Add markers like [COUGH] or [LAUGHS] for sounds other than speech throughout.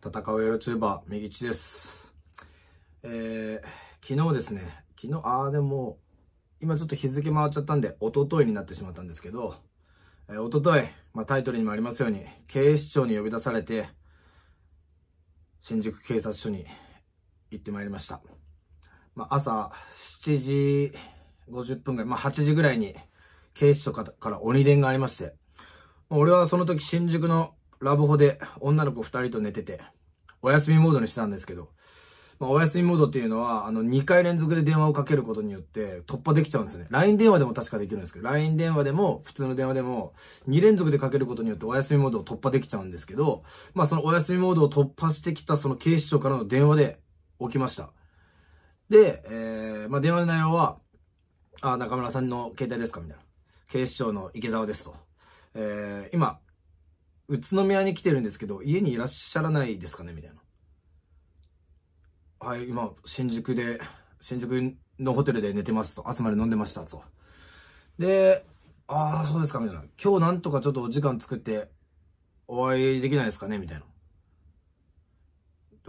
戦うエチューバー、右ぎです。えー、昨日ですね、昨日、ああでも、今ちょっと日付回っちゃったんで、一昨日になってしまったんですけど、えー、一昨日、まあ、タイトルにもありますように、警視庁に呼び出されて、新宿警察署に行ってまいりました。まあ、朝7時50分ぐらい、まあ、8時ぐらいに警視庁から鬼電がありまして、俺はその時新宿のラブホで女の子二人と寝てて、お休みモードにしたんですけど、まあ、お休みモードっていうのは、あの、2回連続で電話をかけることによって突破できちゃうんですね。LINE 電話でも確かできるんですけど、LINE 電話でも、普通の電話でも、2連続でかけることによってお休みモードを突破できちゃうんですけど、まあ、そのお休みモードを突破してきたその警視庁からの電話で起きました。で、えー、まあ、電話の内容は、あ、中村さんの携帯ですかみたいな。警視庁の池沢ですと。えー、今、宇都宮に来てるんですけど、家にいらっしゃらないですかねみたいな。はい、今、新宿で、新宿のホテルで寝てますと。朝まで飲んでましたと。で、ああ、そうですか、みたいな。今日なんとかちょっとお時間作って、お会いできないですかねみたいな。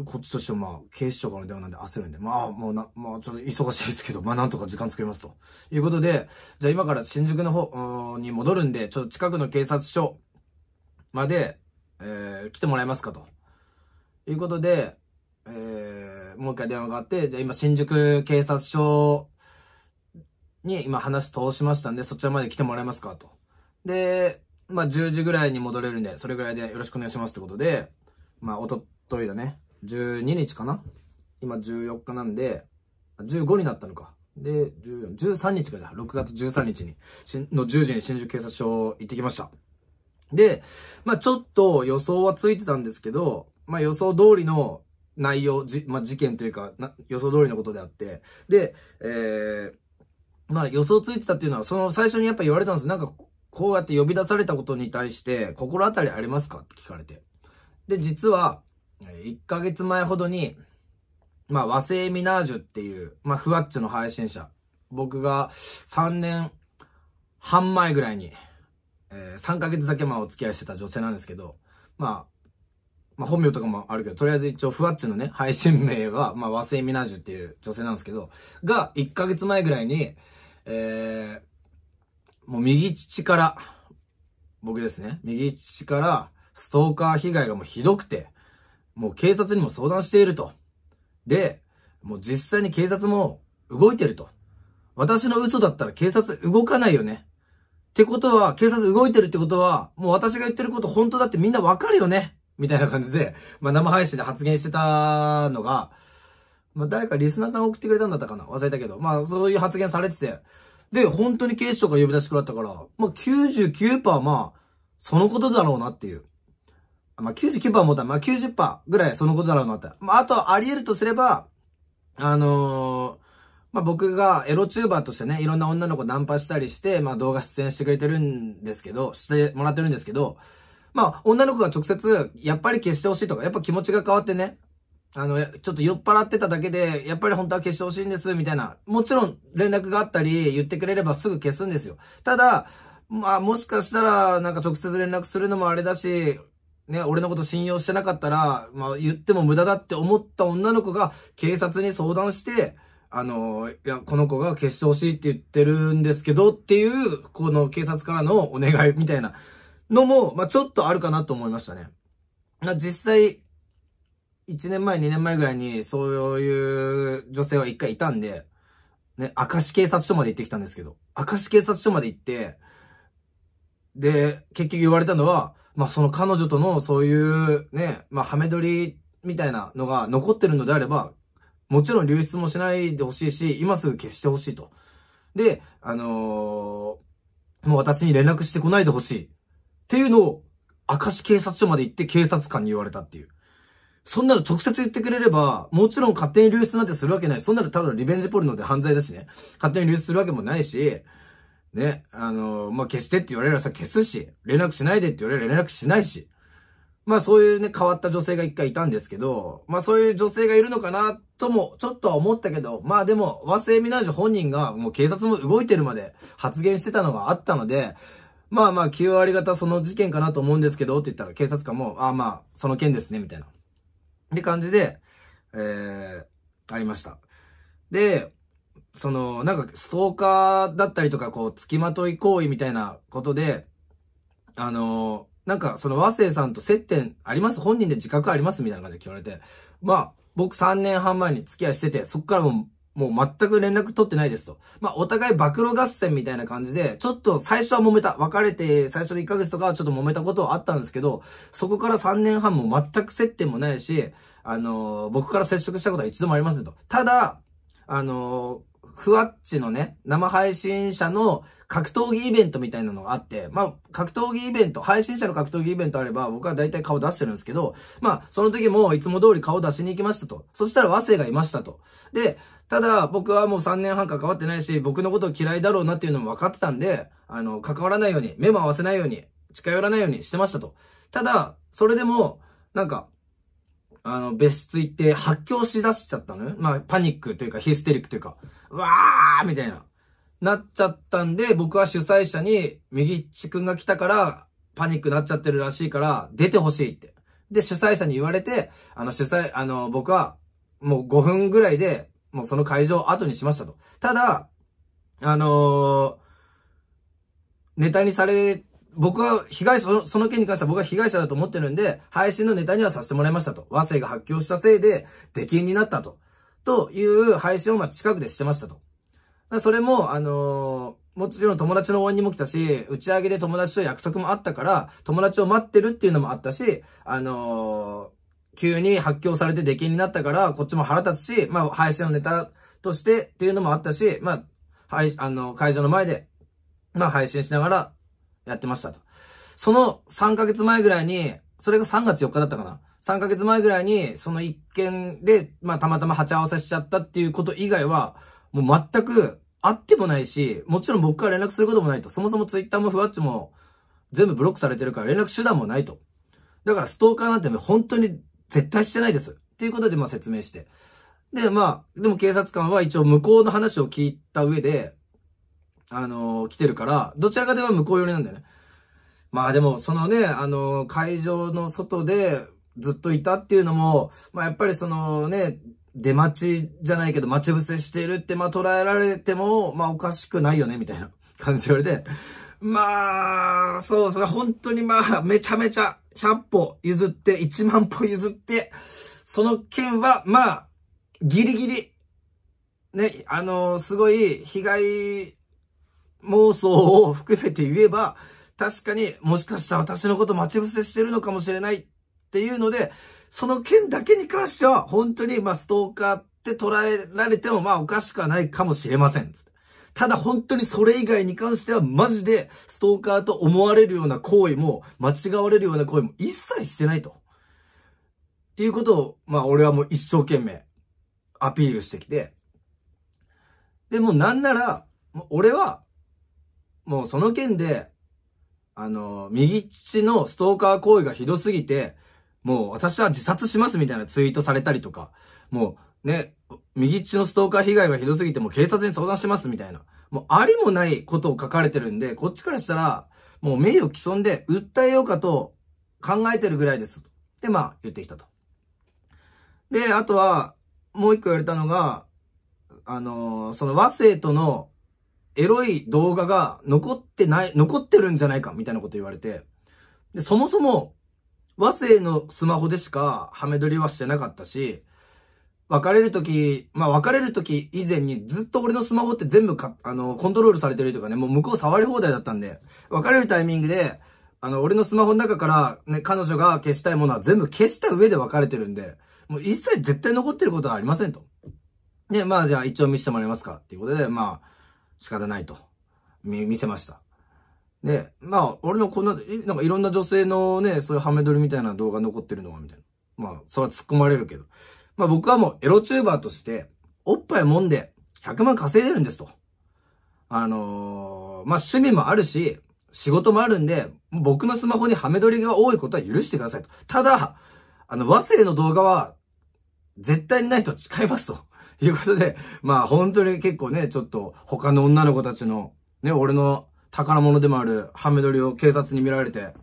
こっちとしてもまあ、警視庁からの電話なんで焦るんで、まあ、もうな、まあ、ちょっと忙しいですけど、まあ、なんとか時間作りますと。いうことで、じゃあ今から新宿の方に戻るんで、ちょっと近くの警察署、まで、えー、来てもらえますかと。いうことで、えー、もう一回電話があって、じゃあ今新宿警察署に今話通しましたんで、そちらまで来てもらえますかと。で、まあ、10時ぐらいに戻れるんで、それぐらいでよろしくお願いしますってことで、まあ、おとといだね。12日かな今14日なんで、15になったのか。で、14、13日かじゃあ、6月13日に、の10時に新宿警察署行ってきました。で、まあちょっと予想はついてたんですけど、まあ予想通りの内容、じまあ、事件というか予想通りのことであって、で、えー、まあ予想ついてたっていうのは、その最初にやっぱ言われたんですなんか、こうやって呼び出されたことに対して、心当たりありますかって聞かれて。で、実は、1ヶ月前ほどに、まあ、和製ミナージュっていう、まあ、ふわっちの配信者。僕が3年半前ぐらいにえー、3ヶ月だけまあお付き合いしてた女性なんですけど、まあ、まあ、本名とかもあるけど、とりあえず一応、ふわっちのね、配信名は、まあ、和製ミナージュっていう女性なんですけど、が、1ヶ月前ぐらいに、えー、もう右父から、僕ですね、右父から、ストーカー被害がもうひどくて、もう警察にも相談していると。で、もう実際に警察も動いてると。私の嘘だったら警察動かないよね。ってことは、警察動いてるってことは、もう私が言ってること本当だってみんなわかるよねみたいな感じで、まあ、生配信で発言してたのが、まあ、誰かリスナーさん送ってくれたんだったかな忘れたけど。まあ、そういう発言されてて。で、本当に警視庁から呼び出してくらったから、まあ、99%まあ、そのことだろうなっていう。まあ、99%もった。まあ、90%ぐらいそのことだろうなって。まあ、あと、あり得るとすれば、あのーまあ、僕がエロチューバーとしてね、いろんな女の子ナンパしたりして、まあ、動画出演してくれてるんですけど、してもらってるんですけど、まあ、女の子が直接、やっぱり消してほしいとか、やっぱ気持ちが変わってね、あの、ちょっと酔っ払ってただけで、やっぱり本当は消してほしいんです、みたいな。もちろん連絡があったり、言ってくれればすぐ消すんですよ。ただ、まあ、もしかしたら、なんか直接連絡するのもあれだし、ね、俺のこと信用してなかったら、まあ、言っても無駄だって思った女の子が警察に相談して、あの、いや、この子が消してほしいって言ってるんですけどっていう、この警察からのお願いみたいなのも、まあ、ちょっとあるかなと思いましたね。まあ、実際、1年前、2年前ぐらいに、そういう女性は一回いたんで、ね、明石警察署まで行ってきたんですけど、明石警察署まで行って、で、結局言われたのは、まあ、その彼女とのそういうね、まあ、ハメ撮りみたいなのが残ってるのであれば、もちろん流出もしないでほしいし、今すぐ消してほしいと。で、あのー、もう私に連絡してこないでほしい。っていうのを、明石警察署まで行って警察官に言われたっていう。そんなの直接言ってくれれば、もちろん勝手に流出なんてするわけない。そんなのただのリベンジポルノで犯罪だしね。勝手に流出するわけもないし、ね、あのー、まあ、消してって言われるらさ、消すし、連絡しないでって言われる連絡しないし。まあそういうね、変わった女性が一回いたんですけど、まあそういう女性がいるのかなとも、ちょっとは思ったけど、まあでも、和製ミナージュ本人がもう警察も動いてるまで発言してたのがあったので、まあまあ9割方その事件かなと思うんですけど、って言ったら警察官も、ああまあ、その件ですね、みたいな。って感じで、えー、ありました。で、その、なんか、ストーカーだったりとか、こう、付きまとい行為みたいなことで、あのなんか、その和製さんと接点あります本人で自覚ありますみたいな感じで聞かれて、まあ、僕3年半前に付き合いしてて、そっからももう全く連絡取ってないですと。まあ、お互い暴露合戦みたいな感じで、ちょっと最初は揉めた。別れて最初の1ヶ月とかはちょっと揉めたことはあったんですけど、そこから3年半も全く接点もないし、あのー、僕から接触したことは一度もありませんと。ただ、あのー、ふわっちのね、生配信者の格闘技イベントみたいなのがあって、まあ、格闘技イベント、配信者の格闘技イベントあれば、僕は大体顔出してるんですけど、まあ、その時もいつも通り顔出しに行きましたと。そしたら和製がいましたと。で、ただ、僕はもう3年半関わってないし、僕のこと嫌いだろうなっていうのも分かってたんで、あの、関わらないように、目も合わせないように、近寄らないようにしてましたと。ただ、それでも、なんか、あの、別室行って発狂しだしちゃったのよ。まあ、パニックというか、ヒステリックというか、うわーみたいな。なっちゃったんで、僕は主催者に、右っちくんが来たから、パニックなっちゃってるらしいから、出てほしいって。で、主催者に言われて、あの、主催、あの、僕は、もう5分ぐらいで、もうその会場を後にしましたと。ただ、あのー、ネタにされ、僕は被害者、その件に関しては僕は被害者だと思ってるんで、配信のネタにはさせてもらいましたと。和声が発狂したせいで、出禁になったと。という配信をま近くでしてましたと。それも、あのー、もちろん友達の応援にも来たし、打ち上げで友達と約束もあったから、友達を待ってるっていうのもあったし、あのー、急に発狂されて出禁になったから、こっちも腹立つし、まあ、配信のネタとしてっていうのもあったし、まあ、配、あの、会場の前で、まあ、配信しながらやってましたと。その3ヶ月前ぐらいに、それが3月4日だったかな。3ヶ月前ぐらいに、その一件で、まあ、たまたま鉢合わせしちゃったっていうこと以外は、もう全く会ってもないし、もちろん僕から連絡することもないと。そもそもツイッターもふわっちも全部ブロックされてるから連絡手段もないと。だからストーカーなんて本当に絶対してないです。っていうことでまあ説明して。で、まあ、でも警察官は一応向こうの話を聞いた上で、あのー、来てるから、どちらかでは向こう寄りなんだよね。まあでも、そのね、あのー、会場の外でずっといたっていうのも、まあやっぱりそのね、出待ちじゃないけど待ち伏せしてるって、まあ、捉えられても、まあ、おかしくないよね、みたいな [LAUGHS] 感じで言われて、まあ、そう、それ本当にまあ、めちゃめちゃ100歩譲って、1万歩譲って、その件は、まあ、ギリギリ、ね、あのー、すごい、被害妄想を含めて言えば、確かにもしかしたら私のこと待ち伏せしてるのかもしれないっていうので、その件だけに関しては、本当に、まあ、ストーカーって捉えられても、まあ、おかしくはないかもしれません。ただ本当にそれ以外に関してはマジでストーカーと思われるような行為も間違われるような行為も一切してないと。っていうことを、まあ俺はもう一生懸命アピールしてきて。で、もなんなら、俺は、もうその件で、あの、右父のストーカー行為がひどすぎて、もう私は自殺しますみたいなツイートされたりとか、もうね、右っちのストーカー被害がひどすぎても警察に相談しますみたいな、もうありもないことを書かれてるんで、こっちからしたら、もう名誉毀損で訴えようかと考えてるぐらいです。で、まあ言ってきたと。で、あとは、もう一個言われたのが、あのー、その和生とのエロい動画が残ってない、残ってるんじゃないかみたいなこと言われて、で、そもそも和製のスマホでしかハメ撮りはしてなかったし、別れるとき、まあ別れるとき以前にずっと俺のスマホって全部か、あの、コントロールされてるというかね、もう向こう触り放題だったんで、別れるタイミングで、あの、俺のスマホの中から、ね、彼女が消したいものは全部消した上で別れてるんで、もう一切絶対残ってることはありませんと。で、まあじゃあ一応見せてもらえますかっていうことで、まあ、仕方ないと。見、見せました。ね、まあ、俺のこんな、なんかいろんな女性のね、そういうハメ撮りみたいな動画残ってるのは、みたいな。まあ、それは突っ込まれるけど。まあ僕はもうエロチューバーとして、おっぱいもんで100万稼いでるんですと。あのー、まあ趣味もあるし、仕事もあるんで、僕のスマホにハメ撮りが多いことは許してくださいと。ただ、あの、和製の動画は、絶対にないと誓いますと。いうことで、まあ本当に結構ね、ちょっと他の女の子たちの、ね、俺の宝物でもあるハメ撮りを警察に見られて、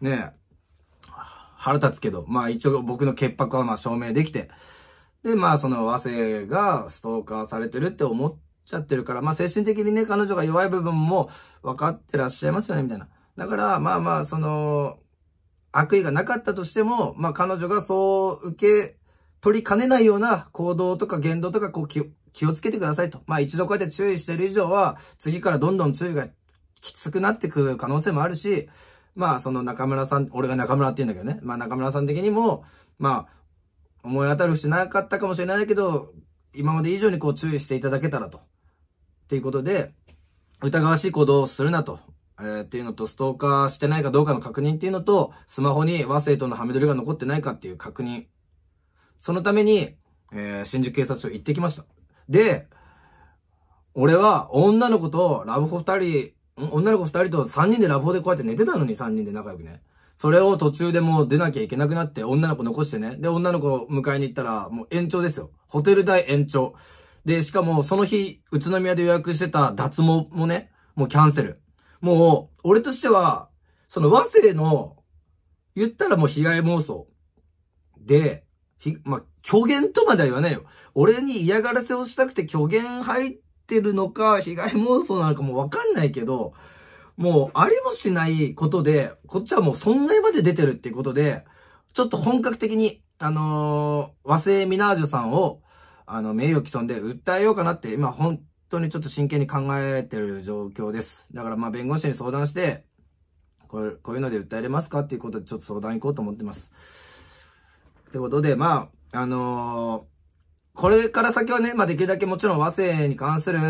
ねえ、腹立つけど、まあ一応僕の潔白はまあ証明できて、で、まあその和製がストーカーされてるって思っちゃってるから、まあ精神的にね、彼女が弱い部分も分かってらっしゃいますよね、みたいな。だから、まあまあ、その、悪意がなかったとしても、まあ彼女がそう受け取りかねないような行動とか言動とか、こう気をつけてくださいと。まあ一度こうやって注意してる以上は、次からどんどん注意がきつくなってく可能性もあるし、まあ、その中村さん、俺が中村って言うんだけどね。まあ、中村さん的にも、まあ、思い当たるしなかったかもしれないけど、今まで以上にこう注意していただけたらと。っていうことで、疑わしい行動をするなと。えー、っていうのと、ストーカーしてないかどうかの確認っていうのと、スマホに和製とのハメ撮りが残ってないかっていう確認。そのために、えー、新宿警察署行ってきました。で、俺は女の子とラブホ二人女の子二人と三人でラブホでこうやって寝てたのに三人で仲良くね。それを途中でもう出なきゃいけなくなって、女の子残してね。で、女の子を迎えに行ったら、もう延長ですよ。ホテル代延長。で、しかも、その日、宇都宮で予約してた脱毛もね、もうキャンセル。もう、俺としては、その和製の、言ったらもう被害妄想。で、ひ、まあ、虚言とまでは言わないよ。俺に嫌がらせをしたくて虚言入っってるのか、被害妄想なのかもわかんないけど、もうありもしないことで、こっちはもう損害まで出てるっていうことで、ちょっと本格的に、あのー、和製ミナージュさんを、あの、名誉毀損で訴えようかなって、今本当にちょっと真剣に考えてる状況です。だからまあ弁護士に相談して、これ、こういうので訴えれますかっていうことでちょっと相談行こうと思ってます。ってことで、まあ、あのーこれから先はね、まあ、できるだけもちろん和声に関する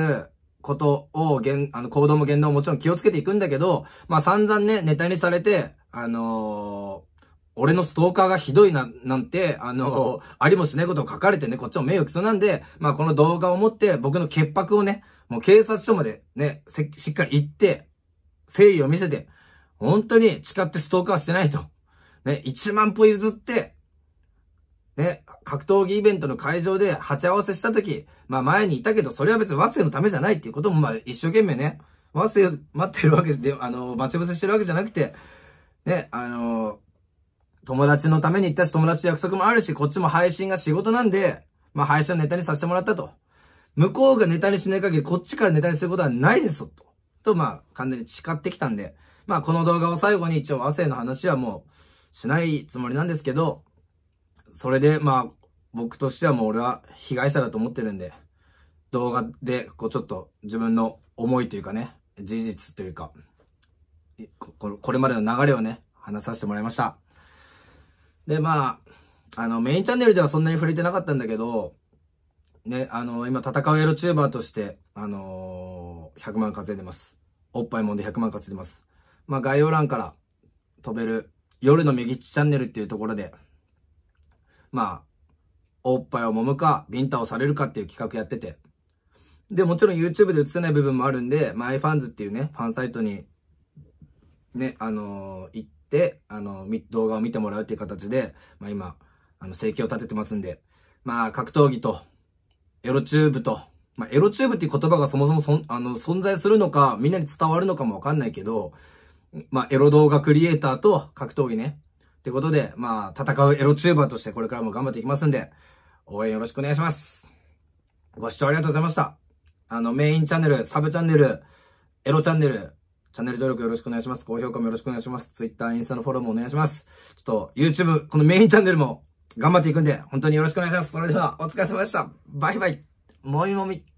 ことを、言、あの、行動も言動ももちろん気をつけていくんだけど、まあ、散々ね、ネタにされて、あのー、俺のストーカーがひどいな、なんて、あのー、ありもしないことを書かれてね、こっちも名誉毀損なんで、まあ、この動画をもって僕の潔白をね、もう警察署までね、しっかり行って、誠意を見せて、本当に誓ってストーカーしてないと。ね、一万歩譲って、ね、格闘技イベントの会場で鉢合わせした時、まあ前にいたけど、それは別に和製のためじゃないっていうことも、まあ一生懸命ね、和製待ってるわけで、あの、待ち伏せしてるわけじゃなくて、ね、あの、友達のために行ったし、友達と約束もあるし、こっちも配信が仕事なんで、まあ配信はネタにさせてもらったと。向こうがネタにしない限り、こっちからネタにすることはないですと。と、まあ、完全に誓ってきたんで、まあこの動画を最後に一応和製の話はもうしないつもりなんですけど、それで、まあ、僕としてはもう俺は被害者だと思ってるんで、動画で、こうちょっと自分の思いというかね、事実というか、これまでの流れをね、話させてもらいました。で、まあ、あの、メインチャンネルではそんなに触れてなかったんだけど、ね、あの、今、戦う YouTuber として、あのー、100万稼いでます。おっぱいもんで100万稼いでます。まあ、概要欄から飛べる、夜の右チャンネルっていうところで、まあ、おっぱいを揉むか、ビンタをされるかっていう企画やってて。で、もちろん YouTube で映せない部分もあるんで、マイファンズっていうね、ファンサイトに、ね、あのー、行って、あのー、動画を見てもらうっていう形で、まあ今、あの、生計を立ててますんで、まあ、格闘技と、エロチューブと、まあ、エロチューブっていう言葉がそもそもそあの存在するのか、みんなに伝わるのかもわかんないけど、まあ、エロ動画クリエイターと格闘技ね、ってことで、まあ、戦うエロチューバーとしてこれからも頑張っていきますんで、応援よろしくお願いします。ご視聴ありがとうございました。あの、メインチャンネル、サブチャンネル、エロチャンネル、チャンネル登録よろしくお願いします。高評価もよろしくお願いします。Twitter、インスタのフォローもお願いします。ちょっと、YouTube、このメインチャンネルも頑張っていくんで、本当によろしくお願いします。それでは、お疲れ様でした。バイバイ。もみもみ。